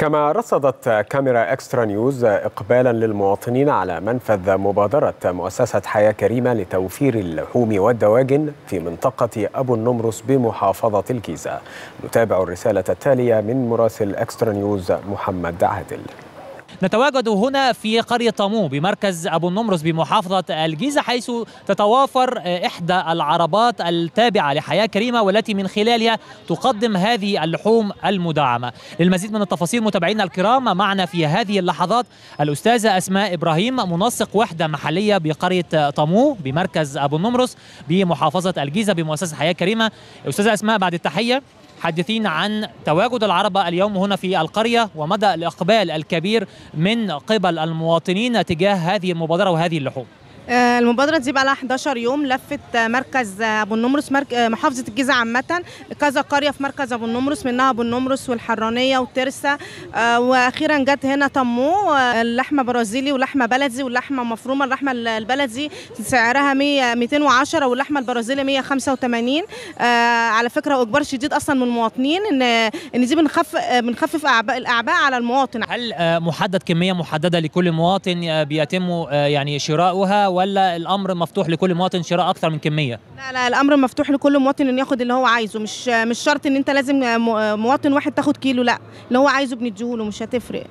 كما رصدت كاميرا اكسترا نيوز اقبالا للمواطنين على منفذ مبادره مؤسسه حياه كريمه لتوفير اللحوم والدواجن في منطقه ابو النمرس بمحافظه الجيزه. نتابع الرساله التاليه من مراسل اكسترا نيوز محمد عادل. نتواجد هنا في قرية طامو بمركز أبو النمرس بمحافظة الجيزة حيث تتوافر إحدى العربات التابعة لحياة كريمة والتي من خلالها تقدم هذه اللحوم المدعمة للمزيد من التفاصيل متابعينا الكرام معنا في هذه اللحظات الأستاذة أسماء إبراهيم منسق وحدة محلية بقرية طامو بمركز أبو النمرس بمحافظة الجيزة بمؤسسة حياة كريمة أستاذة أسماء بعد التحية حدثين عن تواجد العربة اليوم هنا في القرية ومدى الإقبال الكبير من قبل المواطنين تجاه هذه المبادرة وهذه اللحوم آه، المبادرة دي بقى لها 11 يوم لفت مركز أبو النمرس آه، محافظة الجيزة عامة كذا قرية في مركز أبو النمرس منها أبو النمرس والحرانية وترسة آه، وأخيرا جت هنا طمو اللحمة برازيلي ولحمة بلدي واللحمة مفرومة اللحمة البلدي سعرها 210 واللحمة البرازيلي 185 على فكرة وإجبار شديد أصلا من المواطنين إن إن دي بنخفف بنخفف الأعباء على المواطن هل محدد كمية محددة لكل مواطن بيتم يعني شراؤها ولا الامر مفتوح لكل مواطن شراء اكثر من كميه لا لا الامر مفتوح لكل مواطن انه ياخد اللي هو عايزه مش مش شرط ان انت لازم مواطن واحد تاخد كيلو لا اللي هو عايزه بنديهوله مش هتفرق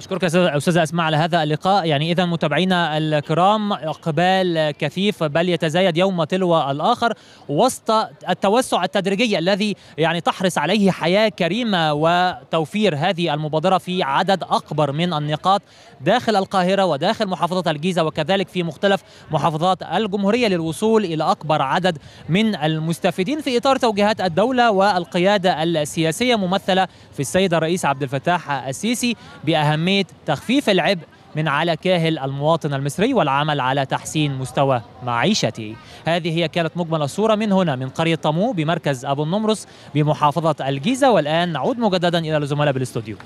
أشكرك استاذ اسماء على هذا اللقاء يعني اذا متابعينا الكرام اقبال كثيف بل يتزايد يوم تلو الاخر وسط التوسع التدريجي الذي يعني تحرص عليه حياه كريمه وتوفير هذه المبادره في عدد اكبر من النقاط داخل القاهره وداخل محافظه الجيزه وكذلك في مختلف محافظات الجمهوريه للوصول الى اكبر عدد من المستفيدين في اطار توجيهات الدوله والقياده السياسيه ممثله في السيد الرئيس عبد الفتاح السيسي باهميه أهمية تخفيف العبء من على كاهل المواطن المصري والعمل على تحسين مستوى معيشته هذه هي كانت مجمل الصورة من هنا من قرية طمو بمركز أبو النمرس بمحافظة الجيزة والآن نعود مجددا إلى الزملاء بالاستوديو